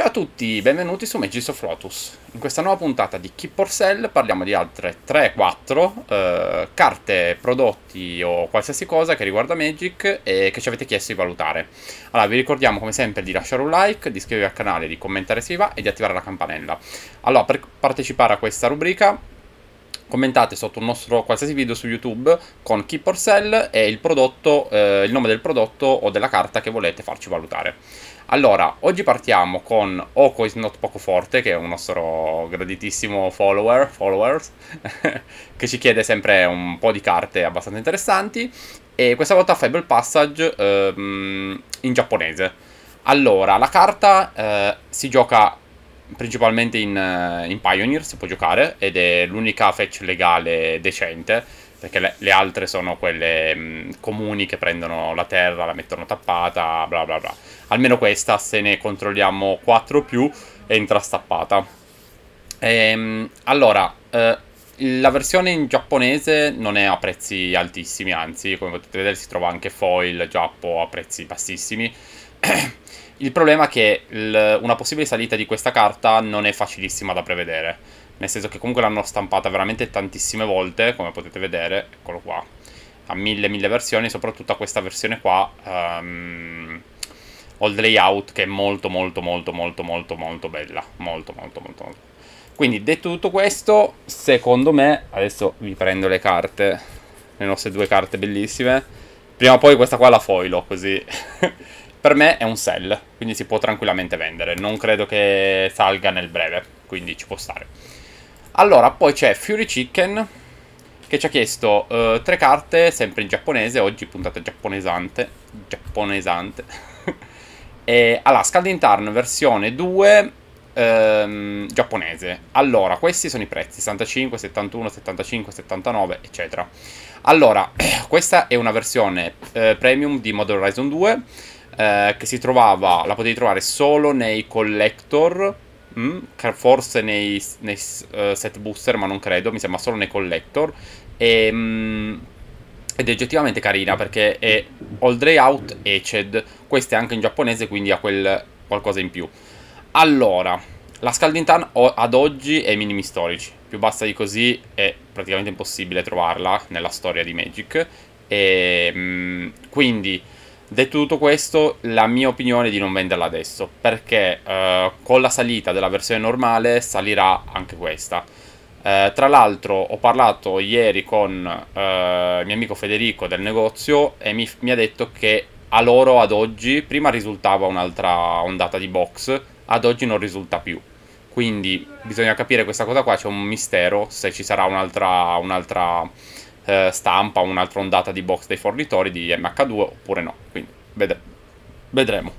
Ciao a tutti, benvenuti su Magis of Lotus. In questa nuova puntata di Keep or Sell parliamo di altre 3-4 eh, carte, prodotti o qualsiasi cosa che riguarda Magic e che ci avete chiesto di valutare. Allora, vi ricordiamo come sempre di lasciare un like, di iscrivervi al canale, di commentare se vi va e di attivare la campanella. Allora, per partecipare a questa rubrica commentate sotto un nostro qualsiasi video su YouTube con Keep or Sell e il, prodotto, eh, il nome del prodotto o della carta che volete farci valutare. Allora, oggi partiamo con Oko is not poco forte, che è un nostro graditissimo follower, followers, che ci chiede sempre un po' di carte abbastanza interessanti, e questa volta Fable Passage ehm, in giapponese. Allora, la carta eh, si gioca principalmente in, eh, in Pioneer si può giocare ed è l'unica fetch legale decente perché le, le altre sono quelle mh, mm, comuni che prendono la terra, la mettono tappata, bla bla bla. Almeno questa, se ne controlliamo 4 più, entra stappata. Ehm, allora, eh, la versione in giapponese non è a prezzi altissimi, anzi, come potete vedere si trova anche foil giappo a prezzi bassissimi. Il problema è che il, una possibile salita di questa carta non è facilissima da prevedere. Nel senso che comunque l'hanno stampata veramente tantissime volte, come potete vedere, eccolo qua, Ha mille mille versioni, soprattutto a questa versione qua, um, old layout che è molto molto molto molto molto molto bella, molto molto molto molto. Quindi detto tutto questo, secondo me, adesso vi prendo le carte, le nostre due carte bellissime, prima o poi questa qua la foilo così... Per me è un sell, quindi si può tranquillamente vendere. Non credo che salga nel breve, quindi ci può stare. Allora, poi c'è Fury Chicken che ci ha chiesto uh, tre carte, sempre in giapponese, oggi puntata giapponesante. Giapponesante. e Scalding Tarn versione 2, Ehm, giapponese. Allora, questi sono i prezzi: 65, 71, 75, 79, eccetera. Allora, questa è una versione eh, premium di Model Horizon 2 eh, che si trovava, la potevi trovare solo nei collector, mh? Mm, forse nei, nei uh, set booster, ma non credo, mi sembra solo nei collector. E, mh, mm, ed è oggettivamente carina perché è Old Layout Eched, questa è anche in giapponese, quindi ha quel qualcosa in più. Allora, la Scaldintan ad oggi è minimi storici, più bassa di così è praticamente impossibile trovarla nella storia di Magic. E, mh, mm, quindi Detto tutto questo, la mia opinione è di non venderla adesso, perché eh, con la salita della versione normale salirà anche questa. Eh, tra l'altro ho parlato ieri con eh, il mio amico Federico del negozio e mi, mi, ha detto che a loro ad oggi, prima risultava un'altra ondata di box, ad oggi non risulta più. Quindi bisogna capire questa cosa qua, c'è un mistero se ci sarà un'altra, un'altra eh, stampa un'altra ondata di box dei fornitori di MH2 oppure no. Quindi vedre- vedremo.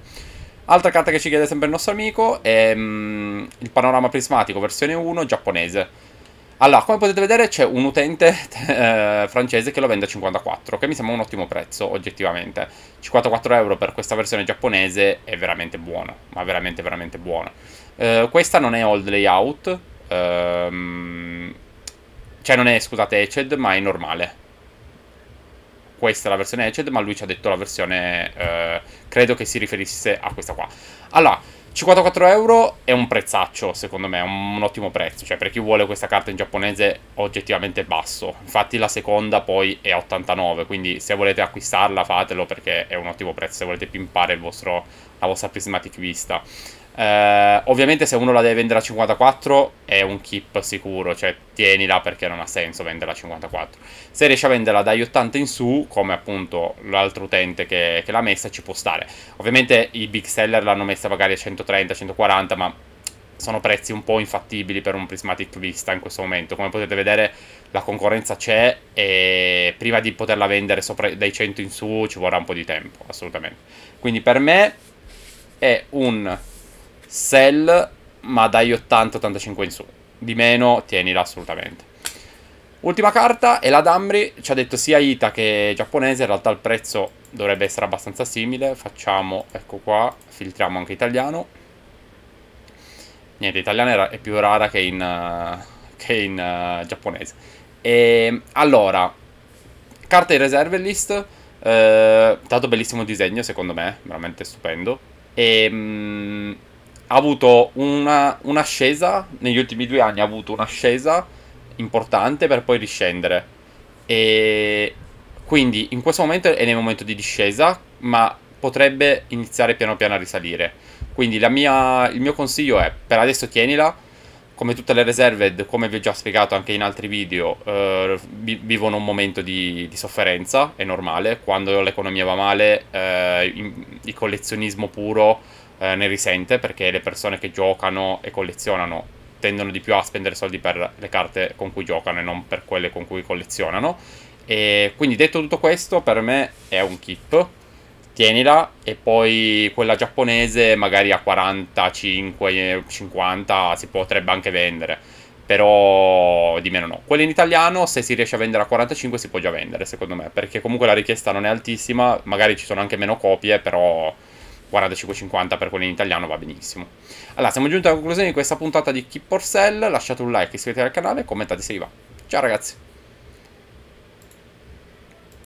Altra carta che ci chiede sempre il nostro amico è mm, il panorama prismatico versione 1 giapponese. Allora, come potete vedere c'è un utente eh, francese che lo vende a 54, che mi sembra un ottimo prezzo, oggettivamente. 54 euro per questa versione giapponese è veramente buono, ma veramente veramente buono. Eh, questa non è old layout, ehm, cioè non è, scusate, Eched, ma è normale. Questa è la versione Eched, ma lui ci ha detto la versione... Eh, credo che si riferisse a questa qua. Allora, 54 euro è un prezzaccio, secondo me, è un, un ottimo prezzo. Cioè, per chi vuole questa carta in giapponese, oggettivamente basso. Infatti la seconda poi è 89, quindi se volete acquistarla fatelo perché è un ottimo prezzo. Se volete pimpare vostro, la vostra prismatic vista. Eh, ovviamente se uno la deve vendere a 54 è un keep sicuro, cioè tienila perché non ha senso venderla a 54. Se riesci a venderla dagli 80 in su, come appunto l'altro utente che, che l'ha messa, ci può stare. Ovviamente i big seller l'hanno messa magari a 130, 140, ma sono prezzi un po' infattibili per un prismatic vista in questo momento. Come potete vedere la concorrenza c'è e prima di poterla vendere dai 100 in su ci vorrà un po' di tempo, assolutamente. Quindi per me è un sell, ma dai 80-85 in su. Di meno tienila assolutamente. Ultima carta è la Damri, ci ha detto sia Ita che giapponese, in realtà il prezzo dovrebbe essere abbastanza simile, facciamo, ecco qua, filtriamo anche italiano. Niente, italiano è più rara che in, uh, che in uh, giapponese. E, ehm, allora, carta di reserve list, eh, tanto bellissimo disegno secondo me, veramente stupendo. E... Um, ha avuto una, un'ascesa, negli ultimi due anni ha avuto un'ascesa importante per poi riscendere. E quindi in questo momento è nel momento di discesa, ma potrebbe iniziare piano piano a risalire. Quindi mia, il mio consiglio è, per adesso tienila, come tutte le reserved, come vi ho già spiegato anche in altri video, eh, vivono un momento di, di, sofferenza, è normale, quando l'economia va male, eh, il collezionismo puro eh, ne risente perché le persone che giocano e collezionano tendono di più a spendere soldi per le carte con cui giocano e non per quelle con cui collezionano. E quindi detto tutto questo, per me è un keep. Tienila e poi quella giapponese magari a 45, 50 si potrebbe anche vendere però di meno no. Quella in italiano, se si riesce a vendere a 45, si può già vendere, secondo me, perché comunque la richiesta non è altissima, magari ci sono anche meno copie, però 45-50 per quello in italiano va benissimo. Allora, siamo giunti alla conclusione di questa puntata di Keep Porcel. Lasciate un like, iscrivetevi al canale e commentate se vi va. Ciao ragazzi!